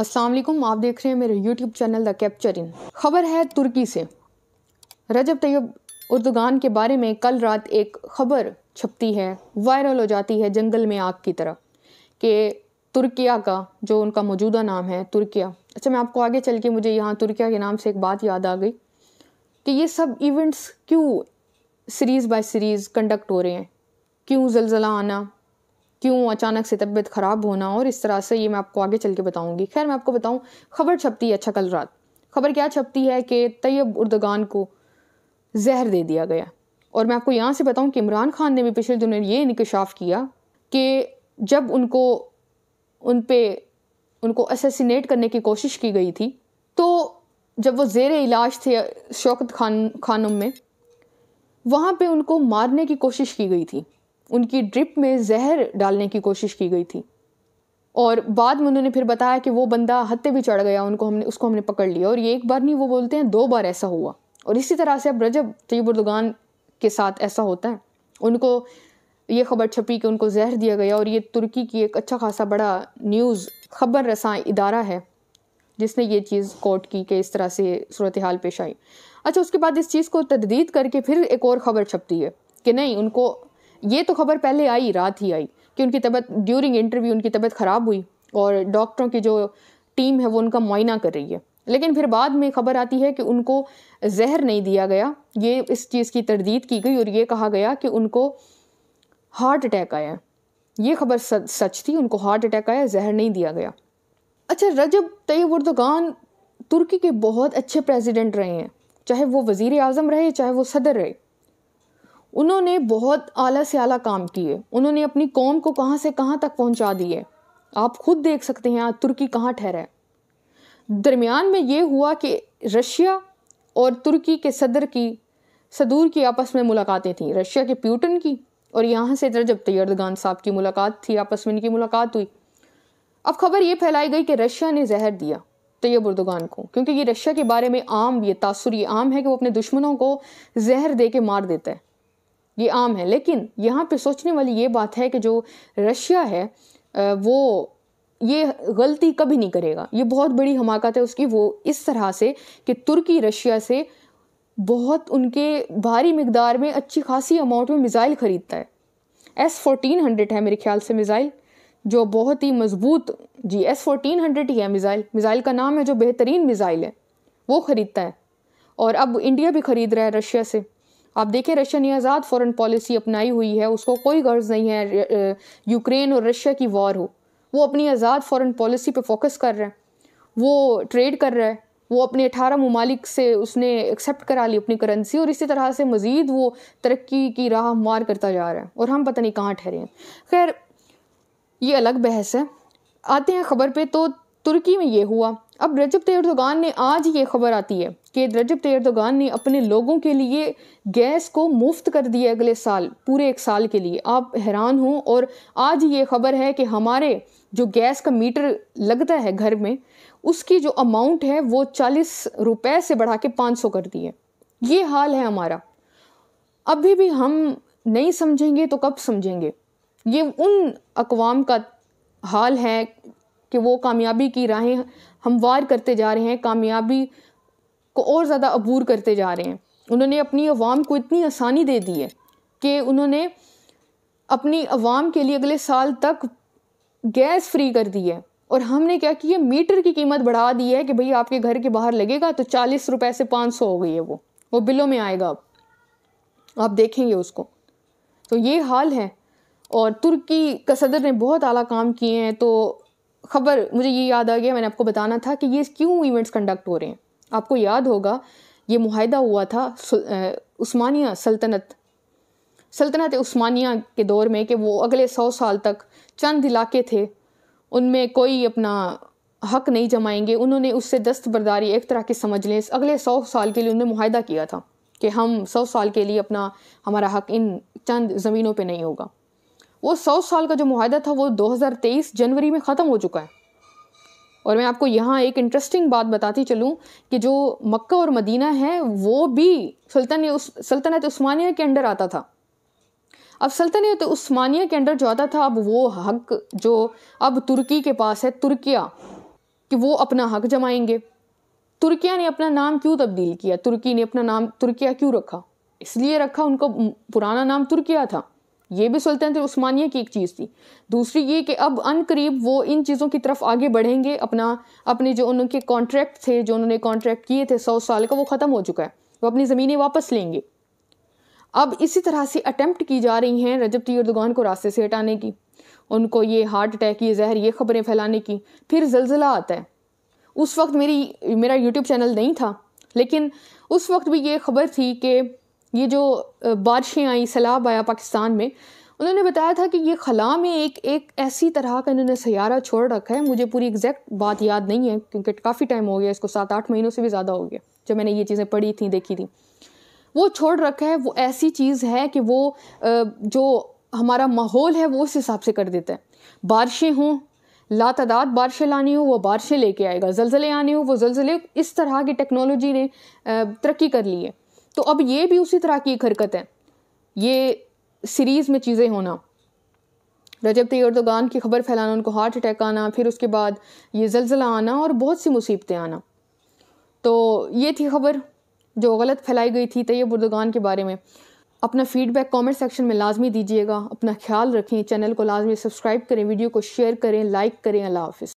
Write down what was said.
असल आप देख रहे हैं मेरे यूट्यूब चैनल द कैप्चर इन खबर है तुर्की से रजब तैयब उर्दगान के बारे में कल रात एक खबर छपती है वायरल हो जाती है जंगल में आग की तरह कि तुर्किया का जो उनका मौजूदा नाम है तुर्किया अच्छा मैं आपको आगे चल के मुझे यहाँ तुर्किया के नाम से एक बात याद आ गई कि ये सब इवेंट्स क्यों सीरीज़ बाय सीरीज़ कंडक्ट हो रहे हैं क्यों जलजला आना क्यों अचानक से तबीयत ख़राब होना और इस तरह से ये मैं आपको आगे चल के बताऊँगी खैर मैं आपको बताऊँ खबर छपती है अच्छा कल रात खबर क्या छपती है कि तैयब उर्दगान को जहर दे दिया गया और मैं आपको यहाँ से बताऊँ कि इमरान खान ने भी पिछले दिनों ये इंकशाफ किया कि जब उनको उन पर उनको असेसिनेट करने की कोशिश की गई थी तो जब वो जेर इलाज थे शौकत खान खानों में वहाँ पे उनको मारने की कोशिश की गई थी उनकी ड्रिप में जहर डालने की कोशिश की गई थी और बाद में उन्होंने फिर बताया कि वो बंदा हत्ते भी चढ़ गया उनको हमने उसको हमने पकड़ लिया और ये एक बार नहीं वो बोलते हैं दो बार ऐसा हुआ और इसी तरह से अब रजब तयब उर्दगान के साथ ऐसा होता है उनको ये खबर छपी कि उनको जहर दिया गया और ये तुर्की की एक अच्छा खासा बड़ा न्यूज़ खबर रसा इदारा है जिसने ये चीज़ कोर्ट की कि इस तरह से सूरत हाल पेश आई अच्छा उसके बाद इस चीज़ को तददीद करके फिर एक और ख़बर छपती है कि नहीं उनको ये तो खबर पहले आई रात ही आई कि उनकी तबीयत ड्यूरिंग इंटरव्यू उनकी तबीयत ख़राब हुई और डॉक्टरों की जो टीम है वो उनका मुआयना कर रही है लेकिन फिर बाद में खबर आती है कि उनको जहर नहीं दिया गया ये इस चीज़ की तरदीद की गई और ये कहा गया कि उनको हार्ट अटैक आया ये खबर सच थी उनको हार्ट अटैक आया जहर नहीं दिया गया अच्छा रजब तैयब उर्दगान तुर्की के बहुत अच्छे प्रेसिडेंट रहे हैं चाहे वो वज़ी अजम रहे चाहे वो सदर रहे उन्होंने बहुत आला से आला काम किए उन्होंने अपनी कौम को कहाँ से कहाँ तक पहुँचा दिए आप खुद देख सकते हैं आज तुर्की कहाँ ठहरा है दरमियान में ये हुआ कि रशिया और तुर्की के सदर की सदूर की आपस में मुलाकातें थीं रशिया के प्यूटन की और यहाँ से जब तैयर्दगान साहब की मुलाकात थी आपस में इनकी मुलाकात हुई अब खबर ये फैलाई गई कि रशिया ने जहर दिया तैयब उर्दगान को क्योंकि ये रशिया के बारे में आम ये तासर ये आम है कि वो अपने दुश्मनों को जहर दे के मार देता है ये आम है लेकिन यहाँ पे सोचने वाली ये बात है कि जो रशिया है वो ये गलती कभी नहीं करेगा ये बहुत बड़ी हमाकत है उसकी वो इस तरह से कि तुर्की रशिया से बहुत उनके भारी मकदार में अच्छी खासी अमाउंट में मिज़ाइल ख़रीदता है एस फोर्टीन हंड्रेड है मेरे ख्याल से मिज़ाइल जो बहुत ही मज़बूत जी एस फोर्टीन हंड्रेड ही है मिज़ाइल मिज़ाइल का नाम है जो बेहतरीन मिज़ाइल है वो ख़रीदता है और अब इंडिया भी ख़रीद रहा है रशिया से आप देखें रशिया ने आज़ाद फॉरेन पॉलिसी अपनाई हुई है उसको कोई गर्ज नहीं है यूक्रेन और रशिया की वॉर हो वो अपनी आज़ाद फॉरेन पॉलिसी पे फोकस कर रहा है वो ट्रेड कर रहा है वो अपने अठारह ममालिक से उसने एक्सेप्ट करा ली अपनी करेंसी और इसी तरह से मज़ीद वो तरक्की की राह मार करता जा रहा है और हम पता नहीं कहाँ ठहरे हैं खैर ये अलग बहस है आते हैं ख़बर पर तो तुर्की में ये हुआ अब रजब तैयर्दोगान ने आज ये खबर आती है कि रजब तैयर्दोगान ने अपने लोगों के लिए गैस को मुफ्त कर दिया अगले साल पूरे एक साल के लिए आप हैरान हों और आज ये खबर है कि हमारे जो गैस का मीटर लगता है घर में उसकी जो अमाउंट है वो चालीस रुपए से बढ़ा के पाँच सौ कर दिए ये हाल है हमारा अभी भी हम नहीं समझेंगे तो कब समझेंगे ये उन अकवाम का हाल है कि वो कामयाबी की राहें हमवार करते जा रहे हैं कामयाबी को और ज़्यादा अबूर करते जा रहे हैं उन्होंने अपनी आवाम को इतनी आसानी दे दी है कि उन्होंने अपनी आवाम के लिए अगले साल तक गैस फ्री कर दी है और हमने क्या किया मीटर की कीमत बढ़ा दी है कि भाई आपके घर के बाहर लगेगा तो चालीस रुपए से पाँच सौ हो गई है वो वो बिलों में आएगा अब आप देखेंगे उसको तो ये हाल है और तुर्की का सदर ने बहुत आला काम किए हैं तो खबर मुझे ये याद आ गया मैंने आपको बताना था कि ये क्यों इवेंट्स कंडक्ट हो रहे हैं आपको याद होगा ये माहिदा हुआ था उस्मानिया सल्तनत सल्तनत उस्मानिया के दौर में कि वो अगले सौ साल तक चंद इलाके थे उनमें कोई अपना हक नहीं जमाएंगे उन्होंने उससे दस्तबरदारी एक तरह की समझ लें अगले सौ साल के लिए उन्होंने माहिदा किया था कि हम सौ साल के लिए अपना हमारा हक इन चंद ज़मीनों पे नहीं होगा वो सौ साल का जो माहदा था वो 2023 जनवरी में ख़त्म हो चुका है और मैं आपको यहाँ एक इंटरेस्टिंग बात बताती चलूँ कि जो मक्का और मदीना है वो भी सल्तन उस सल्तनत उस्मानिया के अंडर आता था अब सल्तनत उस्मानिया के अंडर जो आता था अब वो हक जो अब तुर्की के पास है तुर्किया कि वो अपना हक जमाएंगे तुर्किया ने अपना नाम क्यों तब्दील किया तुर्की ने अपना नाम तुर्किया क्यों रखा इसलिए रखा उनका पुराना नाम तुर्किया था ये भी सुल्तनत उस्मानिया की एक चीज़ थी दूसरी ये कि अब अन करीब वो इन चीज़ों की तरफ आगे बढ़ेंगे अपना अपने जो उनके कॉन्ट्रैक्ट थे जो उन्होंने कॉन्ट्रैक्ट किए थे सौ साल का वो ख़त्म हो चुका है वो अपनी ज़मीनें वापस लेंगे अब इसी तरह से अटैम्प्ट की जा रही हैं रजब तयरदगान को रास्ते से हटाने की उनको ये हार्ट अटैक ये जहर ये खबरें फैलाने की फिर जलजिला आता है उस वक्त मेरी मेरा यूट्यूब चैनल नहीं था लेकिन उस वक्त भी ये खबर थी कि ये जो बारिशें आई सैलाब आया पाकिस्तान में उन्होंने बताया था कि ये खला में एक एक ऐसी तरह का इन्होंने सयारा छोड़ रखा है मुझे पूरी एग्जैक्ट बात याद नहीं है क्योंकि काफ़ी टाइम हो गया इसको सात आठ महीनों से भी ज़्यादा हो गया जब मैंने ये चीज़ें पढ़ी थी देखी थी वो छोड़ रखा है वो ऐसी चीज़ है कि वो जो हमारा माहौल है वो उस हिसाब से कर देता है बारिशें हों लातदाद बारिशें लानी हो वो बारिशें लेके आएगा जलजले आने हो वो जलजले इस तरह की टेक्नोलॉजी ने तरक्की कर ली है तो अब ये भी उसी तरह की एक हरकत है ये सीरीज़ में चीज़ें होना रजब तैयर्दोगान की खबर फैलाना उनको हार्ट अटैक आना फिर उसके बाद ये जलजिला आना और बहुत सी मुसीबतें आना तो ये थी खबर जो गलत फैलाई गई थी तैयब उर्दगान के बारे में अपना फीडबैक कमेंट सेक्शन में लाजमी दीजिएगा अपना ख्याल रखें चैनल को लाजमी सब्सक्राइब करें वीडियो को शेयर करें लाइक करें अल्लाह हाफ़